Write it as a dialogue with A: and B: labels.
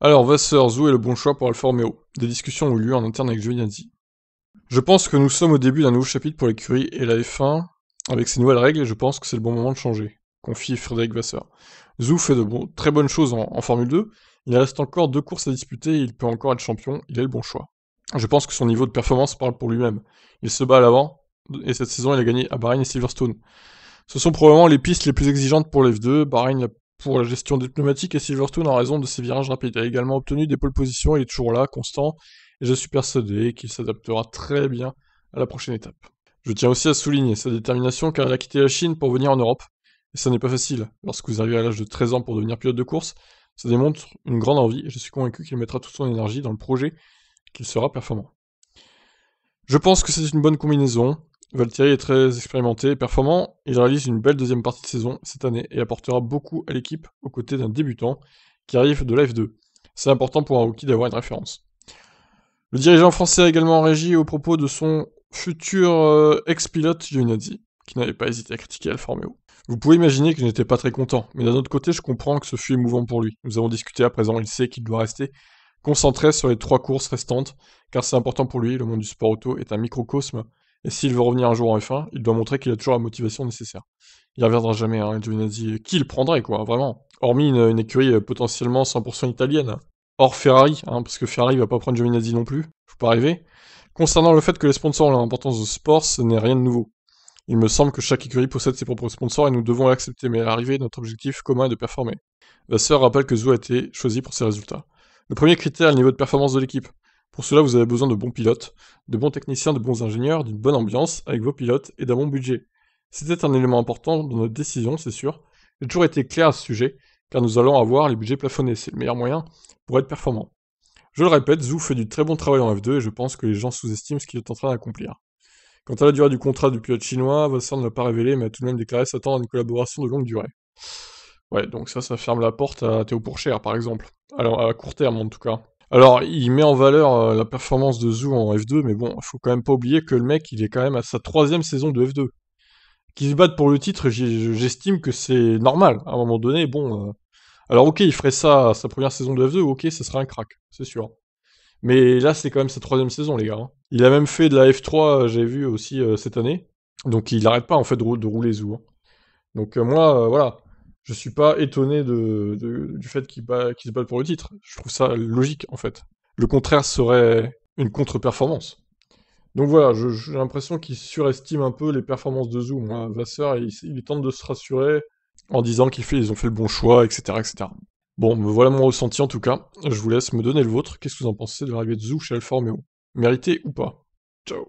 A: Alors Vasseur, Zou est le bon choix pour Alfa Romeo. Des discussions ont eu lieu en interne avec Giovinazzi. Je pense que nous sommes au début d'un nouveau chapitre pour l'écurie et la F1, avec ses nouvelles règles, je pense que c'est le bon moment de changer, confie Frédéric Vasseur. Zou fait de bon, très bonnes choses en, Formule 2, il reste encore deux courses à disputer et il peut encore être champion, il est le bon choix. Je pense que son niveau de performance parle pour lui-même. Il se bat à l'avant, et cette saison il a gagné à Bahreïn et Silverstone. Ce sont probablement les pistes les plus exigeantes pour l'F2, Bahreïn la pour la gestion diplomatique pneumatiques et Silverstone en raison de ses virages rapides. Il a également obtenu des pôles positions, il est toujours là, constant, et je suis persuadé qu'il s'adaptera très bien à la prochaine étape. Je tiens aussi à souligner sa détermination car il a quitté la Chine pour venir en Europe, et ça n'est pas facile. Lorsque vous arrivez à l'âge de 13 ans pour devenir pilote de course, ça démontre une grande envie, et je suis convaincu qu'il mettra toute son énergie dans le projet, qu'il sera performant. Je pense que c'est une bonne combinaison, Valtteri est très expérimenté et performant, il réalise une belle deuxième partie de saison cette année et apportera beaucoup à l'équipe aux côtés d'un débutant qui arrive de la F2. C'est important pour un rookie d'avoir une référence. Le dirigeant français a également réagi au propos de son futur euh, ex-pilote Giovinazzi, qui n'avait pas hésité à critiquer Alfa Romeo. Vous pouvez imaginer que je n'étais pas très content, mais d'un autre côté, je comprends que ce fut émouvant pour lui. Nous avons discuté à présent, il sait qu'il doit rester concentré sur les trois courses restantes, car c'est important pour lui, le monde du sport auto est un microcosme et s'il veut revenir un jour en F1, il doit montrer qu'il a toujours la motivation nécessaire. Il reviendra jamais, hein, Giovinazzi. Qui le prendrait, quoi, vraiment Hormis une, écurie euh, potentiellement 100% italienne. Hors Ferrari, hein, parce que Ferrari ne va pas prendre Giovinazzi non plus. Faut pas rêver. Concernant le fait que les sponsors ont l'importance de sport, ce n'est rien de nouveau. Il me semble que chaque écurie possède ses propres sponsors et nous devons l'accepter, mais à l'arrivée, notre objectif commun est de performer. Vasseur rappelle que Zou a été choisi pour ses résultats. Le premier critère est le niveau de performance de l'équipe. Pour cela, vous avez besoin de bons pilotes, de bons techniciens, de bons ingénieurs, d'une bonne ambiance avec vos pilotes et d'un bon budget. C'était un élément important dans notre décision, c'est sûr. J'ai toujours été clair à ce sujet, car nous allons avoir les budgets plafonnés, c'est le meilleur moyen pour être performant. Je le répète, Zou fait du très bon travail en F2 et je pense que les gens sous-estiment ce qu'il est en train d'accomplir. Quant à la durée du contrat du pilote chinois, Vassar ne l'a pas révélé, mais a tout de même déclaré s'attendre à une collaboration de longue durée. Ouais, donc ça, ça ferme la porte à Théo Pourchère, par exemple. Alors, à court terme, en tout cas. Alors, il met en valeur euh, la performance de Zou en F2, mais bon, il faut quand même pas oublier que le mec, il est quand même à sa troisième saison de F2. Qu'il se batte pour le titre, j'estime que c'est normal. À un moment donné, bon. Euh, alors, ok, il ferait ça sa première saison de F2, ok, ça serait un crack, c'est sûr. Mais là, c'est quand même sa troisième saison, les gars. Hein. Il a même fait de la F3, j'ai vu aussi euh, cette année. Donc, il n'arrête pas, en fait, de, rouler Zou. Hein. Donc, moi, voilà je suis pas étonné du fait qu'ils se battent pour le titre. Je trouve ça logique, en fait. Le contraire serait une contre-performance. Donc voilà, j'ai l'impression qu'ils surestiment un peu les performances de Zoom. moi, hein. Vasseur, il, il, tente de se rassurer en disant qu'ils ont fait le bon choix, etc., etc. Bon, voilà mon ressenti en tout cas. Je vous laisse me donner le vôtre. Qu'est-ce que vous en pensez de l'arrivée de Zou chez Alfa Mérité ou pas Ciao